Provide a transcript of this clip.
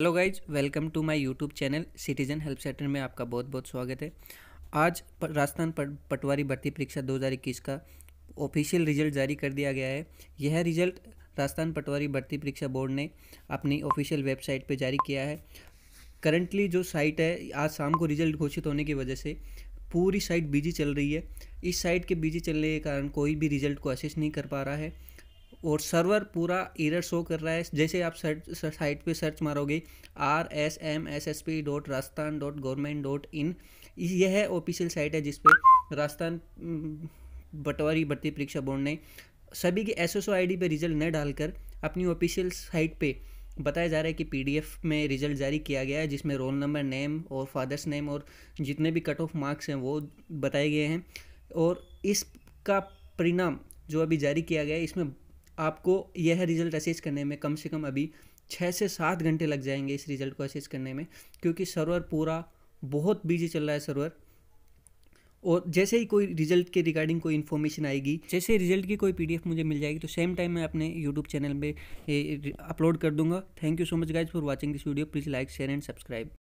hello guys welcome to my YouTube channel citizen help centre में आपका बहुत बहुत स्वागत है आज राजस्थान पटवारी भर्ती परीक्षा 2021 का ऑफिशियल रिजल्ट जारी कर दिया गया है यह रिजल्ट राजस्थान पटवारी भर्ती परीक्षा बोर्ड ने अपनी ऑफिशियल वेबसाइट पर जारी किया है करंटली जो साइट है आज शाम को रिजल्ट घोषित होने की वजह से पूरी साइट बिजी चल रही है इस साइट के बिजी चलने के कारण कोई भी रिजल्ट को असेस नहीं कर पा रहा है और सर्वर पूरा एरर शो कर रहा है जैसे आप सर्च साइट पे सर्च मारोगे R S M S S P dot Rajasthan dot government dot in यह ऑफिशियल साइट है जिसपे राजस्थान बटवारी भर्ती परीक्षा बोर्ड ने सभी के S S O I D पर रिजल्ट न डालकर अपनी ऑफिशियल साइट पे बताया जा रहा है कि पी डी एफ में रिजल्ट जारी किया गया है जिसमें रोल नंबर नेम और फादर्स नेम और जितने भी कट ऑफ मार्क्स हैं वो बताए गए हैं और इसका परिणाम जो अभी जारी किया गया है इसमें आपको यह रिज़ल्ट असेस करने में कम से कम अभी छः से सात घंटे लग जाएंगे इस रिज़ल्ट को असेस करने में क्योंकि सर्वर पूरा बहुत बिजी चल रहा है सर्वर और जैसे ही कोई रिजल्ट के रिगार्डिंग कोई इन्फॉर्मेशन आएगी जैसे रिजल्ट की कोई पीडीएफ मुझे मिल जाएगी तो सेम टाइम मैं अपने यूट्यूब चैनल में अपलोड कर दूंगा thank you so much guys for watching this video please like share and subscribe